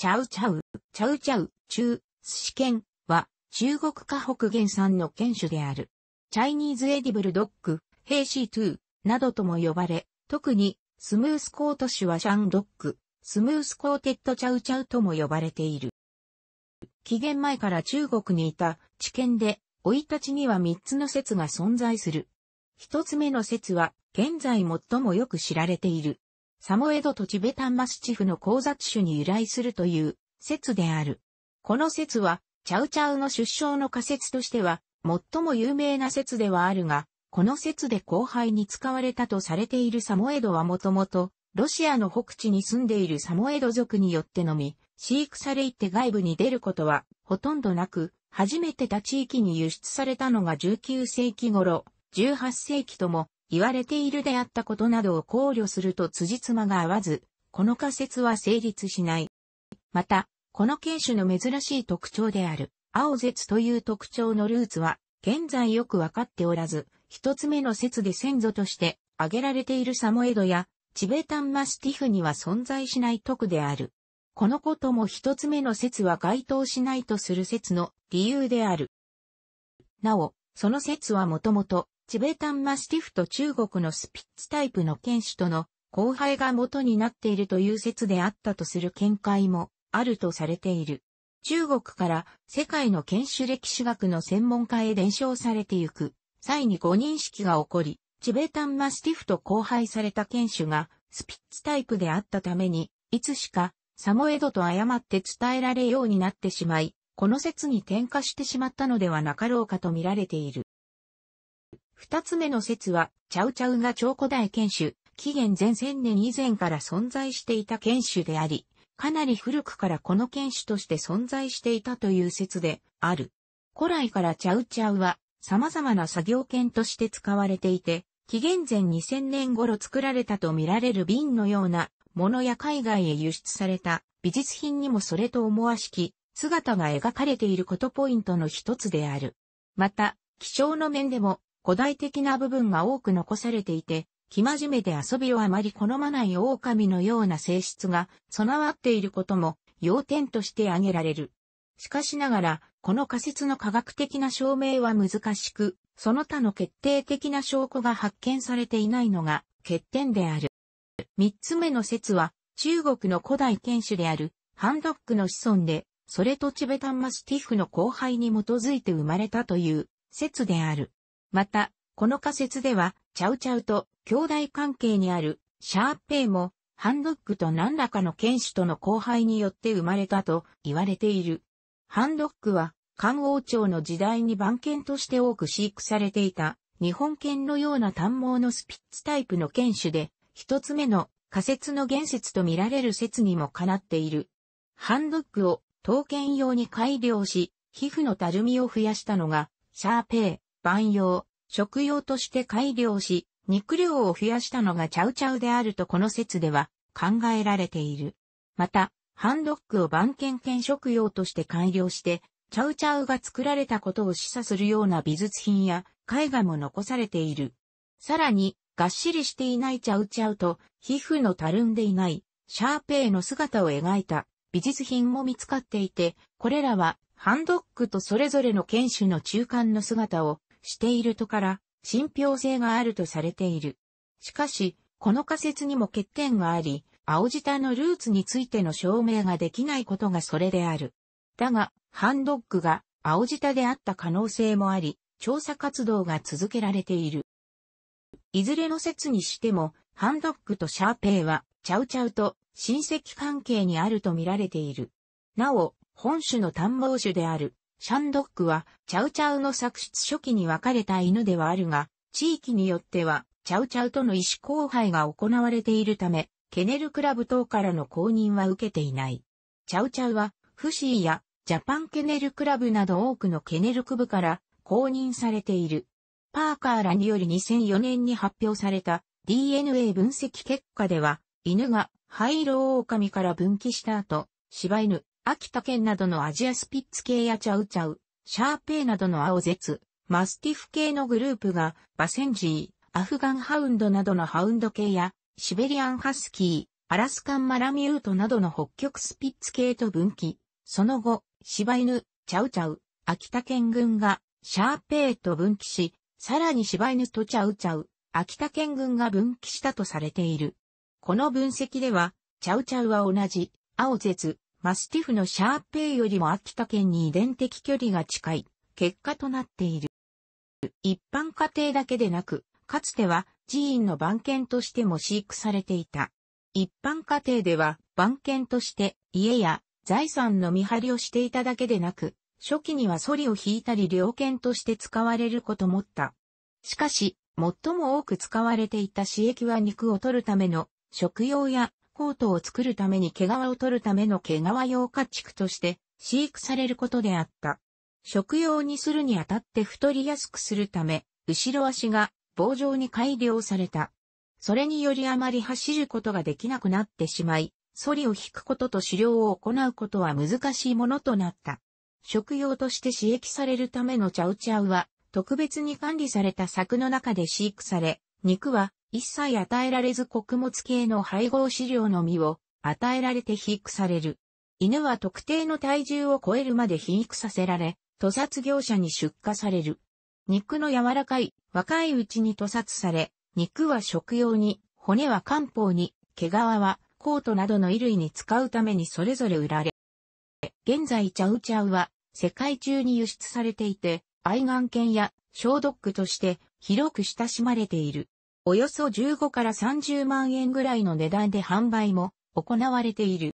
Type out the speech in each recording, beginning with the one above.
チャウチャウ、チャウチャウ、中、寿司犬は、中国河北原産の犬種である。チャイニーズエディブルドッグ、ヘイシートゥー、などとも呼ばれ、特に、スムースコート種はシャンドッグ、スムースコーテッドチャウチャウとも呼ばれている。紀元前から中国にいた知見で、老いたちには3つの説が存在する。1つ目の説は、現在最もよく知られている。サモエドとチベタンマスチフの交雑種に由来するという説である。この説は、チャウチャウの出生の仮説としては、最も有名な説ではあるが、この説で後輩に使われたとされているサモエドはもともと、ロシアの北地に住んでいるサモエド族によってのみ、飼育されいて外部に出ることはほとんどなく、初めて他地域に輸出されたのが19世紀頃、18世紀とも言われているであったことなどを考慮すると辻褄が合わず、この仮説は成立しない。また、この犬種の珍しい特徴である、青絶という特徴のルーツは、現在よくわかっておらず、一つ目の説で先祖として挙げられているサモエドや、チベタンマスティフには存在しない特である。このことも一つ目の説は該当しないとする説の理由である。なお、その説はもともとチベタンマスティフと中国のスピッツタイプの犬種との交配が元になっているという説であったとする見解もあるとされている。中国から世界の犬種歴史学の専門家へ伝承されてゆく際に誤認識が起こり、チベタンマスティフと交配された犬種がスピッツタイプであったために、いつしかサモエドと誤って伝えられようになってしまい、この説に転化してしまったのではなかろうかと見られている。二つ目の説は、チャウチャウが超古代犬種、紀元前1000年以前から存在していた犬種であり、かなり古くからこの犬種として存在していたという説である。古来からチャウチャウは様々な作業犬として使われていて、紀元前2000年頃作られたと見られる瓶のようなものや海外へ輸出された美術品にもそれと思わしき姿が描かれていることポイントの一つである。また、気象の面でも古代的な部分が多く残されていて、生真面目で遊びをあまり好まない狼のような性質が備わっていることも要点として挙げられる。しかしながら、この仮説の科学的な証明は難しく、その他の決定的な証拠が発見されていないのが欠点である。三つ目の説は、中国の古代犬種であるハンドックの子孫で、それとチベタンマスティフの後輩に基づいて生まれたという説である。また、この仮説では、チャウチャウと兄弟関係にあるシャーペイも、ハンドックと何らかの剣士との交配によって生まれたと言われている。ハンドックは、漢王朝の時代に番犬として多く飼育されていた、日本犬のような短毛のスピッツタイプの犬種で、一つ目の仮説の言説と見られる説にもかなっている。ハンドックを刀剣用に改良し、皮膚のたるみを増やしたのが、シャーペイ、万葉、食用として改良し、肉量を増やしたのがチャウチャウであるとこの説では考えられている。また、ハンドックを番犬犬食用として改良して、チャウチャウが作られたことを示唆するような美術品や絵画も残されている。さらに、がっしりしていないチャウチャウと、皮膚のたるんでいないシャーペイの姿を描いた美術品も見つかっていて、これらはハンドックとそれぞれの犬種の中間の姿をしているとから、信憑性があるとされている。しかし、この仮説にも欠点があり、青ジタのルーツについての証明ができないことがそれである。だが、ハンドッグが青ジタであった可能性もあり、調査活動が続けられている。いずれの説にしても、ハンドッグとシャーペイは、チャウチャウと親戚関係にあると見られている。なお、本種の探訪種であるシャンドックは、チャウチャウの作出初期に分かれた犬ではあるが、地域によっては、チャウチャウとの意思交配が行われているため、ケネルクラブ等からの公認は受けていない。チャウチャウは、フシーやジャパンケネルクラブなど多くのケネルク部から公認されている。パーカーらにより2004年に発表された DNA 分析結果では、犬が灰色狼から分岐した後、柴犬、秋田県などのアジアスピッツ系やチャウチャウ、シャーペーなどの青絶、マスティフ系のグループが、バセンジー、アフガンハウンドなどのハウンド系や、シベリアンハスキー、アラスカンマラミュートなどの北極スピッツ系と分岐。その後、柴犬、チャウチャウ、秋田県軍が、シャーペーと分岐し、さらに柴犬とチャウチャウ、秋田県軍が分岐したとされている。この分析では、チャウチャウは同じ、青絶、マスティフのシャーペイよりも秋田県に遺伝的距離が近い結果となっている。一般家庭だけでなく、かつては寺院の番犬としても飼育されていた。一般家庭では番犬として家や財産の見張りをしていただけでなく、初期にはソリを引いたり猟犬として使われることもった。しかし、最も多く使われていた刺激は肉を取るための食用やコートを作るために毛皮を取るための毛皮用家畜として飼育されることであった。食用にするにあたって太りやすくするため、後ろ足が棒状に改良された。それによりあまり走ることができなくなってしまい、ソリを引くことと狩猟を行うことは難しいものとなった。食用として刺激されるためのチャウチャウは、特別に管理された柵の中で飼育され、肉は一切与えられず穀物系の配合飼料のみを与えられて肥育される。犬は特定の体重を超えるまで肥育させられ、屠殺業者に出荷される。肉の柔らかい、若いうちに屠殺され、肉は食用に、骨は漢方に、毛皮はコートなどの衣類に使うためにそれぞれ売られ。現在チャウチャウは世界中に輸出されていて、愛玩犬や消毒として広く親しまれている。およそ15から30万円ぐらいの値段で販売も行われている。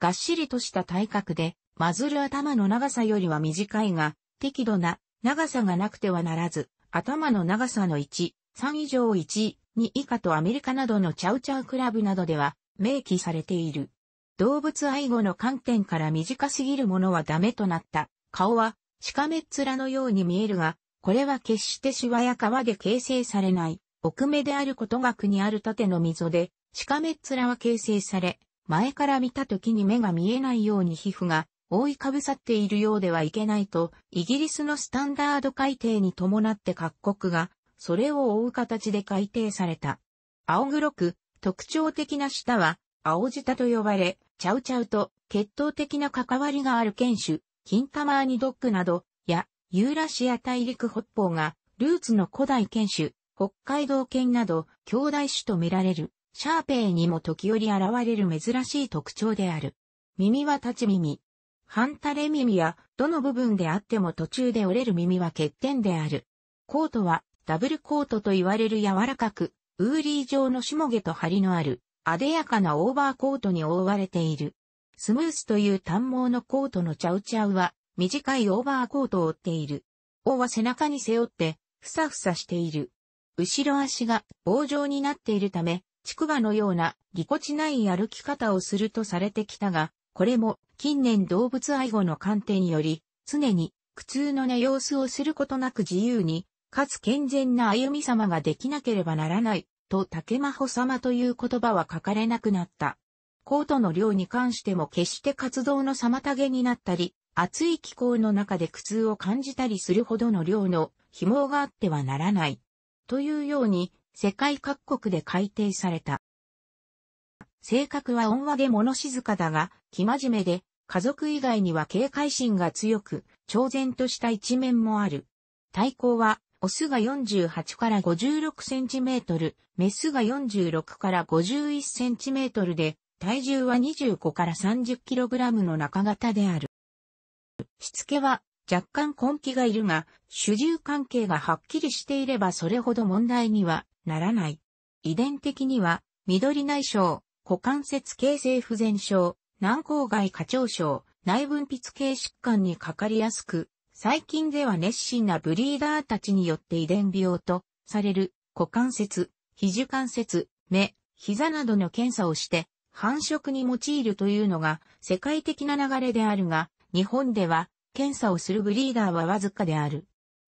がっしりとした体格で、マズル頭の長さよりは短いが、適度な長さがなくてはならず、頭の長さの1、3以上1、2以下とアメリカなどのチャウチャウクラブなどでは明記されている。動物愛護の観点から短すぎるものはダメとなった。顔は、しかめっ面のように見えるが、これは決してシワや皮で形成されない。奥目であることが、にある縦の溝で、しかめっ面は形成され、前から見た時に目が見えないように皮膚が覆いかぶさっているようではいけないと、イギリスのスタンダード改定に伴って各国が、それを覆う形で改定された。青黒く、特徴的な舌は、青舌と呼ばれ、チャウチャウと血統的な関わりがある犬種、キンタマーニドッグなど、や、ユーラシア大陸北方が、ルーツの古代犬種、北海道犬など兄弟種とみられる、シャーペイにも時折現れる珍しい特徴である。耳は立ち耳。半垂れ耳や、どの部分であっても途中で折れる耳は欠点である。コートは、ダブルコートと言われる柔らかく、ウーリー状の下毛と張りのある、あでやかなオーバーコートに覆われている。スムースという短毛のコートのチャウチャウは、短いオーバーコートを追っている。尾は背中に背負って、ふさふさしている。後ろ足が棒状になっているため、竹馬のようなぎこちない歩き方をするとされてきたが、これも近年動物愛護の観点により、常に苦痛の寝様子をすることなく自由に、かつ健全な歩み様ができなければならない、と竹真帆様という言葉は書かれなくなった。コートの量に関しても決して活動の妨げになったり、暑い気候の中で苦痛を感じたりするほどの量の紐があってはならない。というように世界各国で改定された。性格は温和で物静かだが、気真面目で、家族以外には警戒心が強く、超然とした一面もある。体高は、オスが48から56センチメートル、メスが46から51センチメートルで、体重は25から30キログラムの中型である。しつけは若干根気がいるが、主従関係がはっきりしていればそれほど問題にはならない。遺伝的には、緑内障、股関節形成不全症、軟口外過長症、内分泌系疾患にかかりやすく、最近では熱心なブリーダーたちによって遺伝病とされる股関節、肘関節、目、膝などの検査をして繁殖に用いるというのが世界的な流れであるが、日本では検査をするブリーダーはわずかである。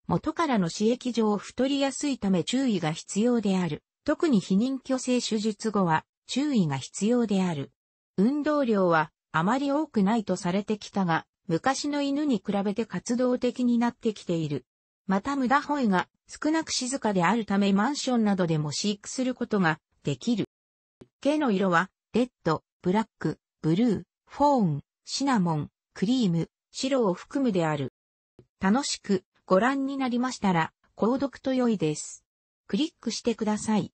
元からの刺激上太りやすいため注意が必要である。特に避妊去勢手術後は注意が必要である。運動量はあまり多くないとされてきたが、昔の犬に比べて活動的になってきている。また無駄吠えが少なく静かであるためマンションなどでも飼育することができる。毛の色は、レッド、ブラック、ブルー、フォーン、シナモン、クリーム、白を含むである。楽しくご覧になりましたら、購読と良いです。クリックしてください。